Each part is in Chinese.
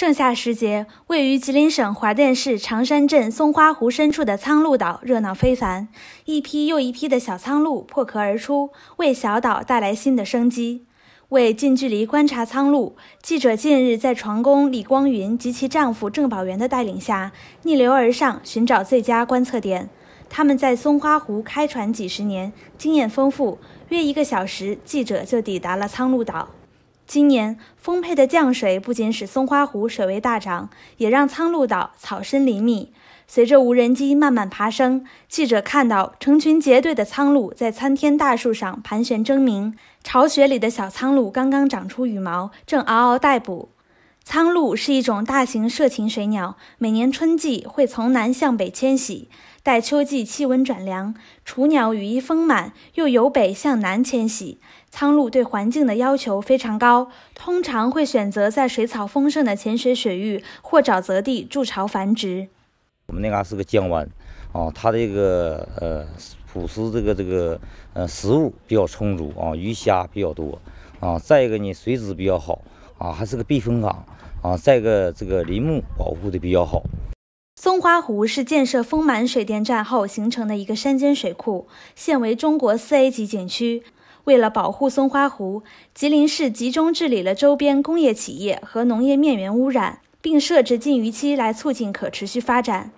盛夏时节，位于吉林省桦甸市长山镇松花湖深处的苍鹭岛热闹非凡，一批又一批的小苍鹭破壳而出，为小岛带来新的生机。为近距离观察苍鹭，记者近日在船工李光云及其丈夫郑宝元的带领下，逆流而上寻找最佳观测点。他们在松花湖开船几十年，经验丰富，约一个小时，记者就抵达了苍鹭岛。今年丰沛的降水不仅使松花湖水位大涨，也让苍鹭岛草深林密。随着无人机慢慢爬升，记者看到成群结队的苍鹭在参天大树上盘旋争鸣，巢穴里的小苍鹭刚刚长出羽毛，正嗷嗷待哺。苍鹭是一种大型涉禽水鸟，每年春季会从南向北迁徙，待秋季气温转凉，雏鸟羽翼丰满，又由北向南迁徙。苍鹭对环境的要求非常高，通常会选择在水草丰盛的浅水水域或沼泽地筑巢繁殖。我们那嘎是个江湾，啊，它这个呃捕食这个这个呃食物比较充足啊，鱼虾比较多啊，再一个呢水质比较好。啊，还是个避风港啊！再个，这个林木保护的比较好。松花湖是建设丰满水电站后形成的一个山间水库，现为中国四 A 级景区。为了保护松花湖，吉林市集中治理了周边工业企业和农业面源污染，并设置禁渔期来促进可持续发展。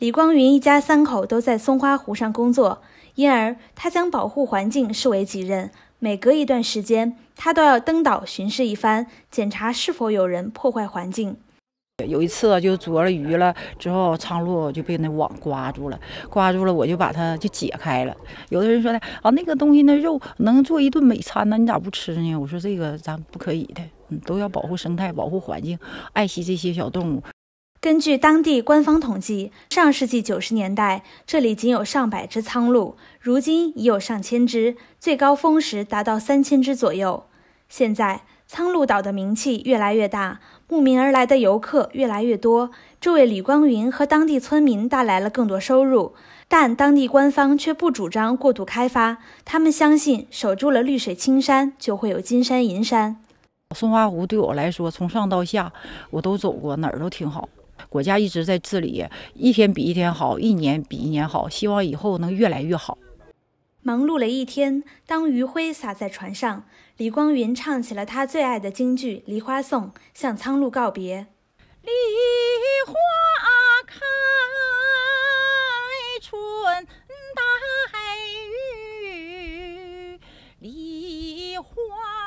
李光云一家三口都在松花湖上工作，因而他将保护环境视为己任。每隔一段时间，他都要登岛巡视一番，检查是否有人破坏环境。有一次就捉了鱼了之后，苍鹭就被那网刮住了，刮住了我就把它就解开了。有的人说呢，啊，那个东西那肉能做一顿美餐呢，你咋不吃呢？我说这个咱不可以的，嗯，都要保护生态，保护环境，爱惜这些小动物。根据当地官方统计，上世纪九十年代这里仅有上百只苍鹭，如今已有上千只，最高峰时达到三千只左右。现在苍鹭岛的名气越来越大，慕名而来的游客越来越多，这为李光云和当地村民带来了更多收入。但当地官方却不主张过度开发，他们相信守住了绿水青山，就会有金山银山。松花湖对我来说，从上到下我都走过，哪儿都挺好。国家一直在治理，一天比一天好，一年比一年好，希望以后能越来越好。忙碌了一天，当余晖洒在船上，李光云唱起了他最爱的京剧《梨花颂》，向苍鹭告别。梨花开，春带雨，梨花。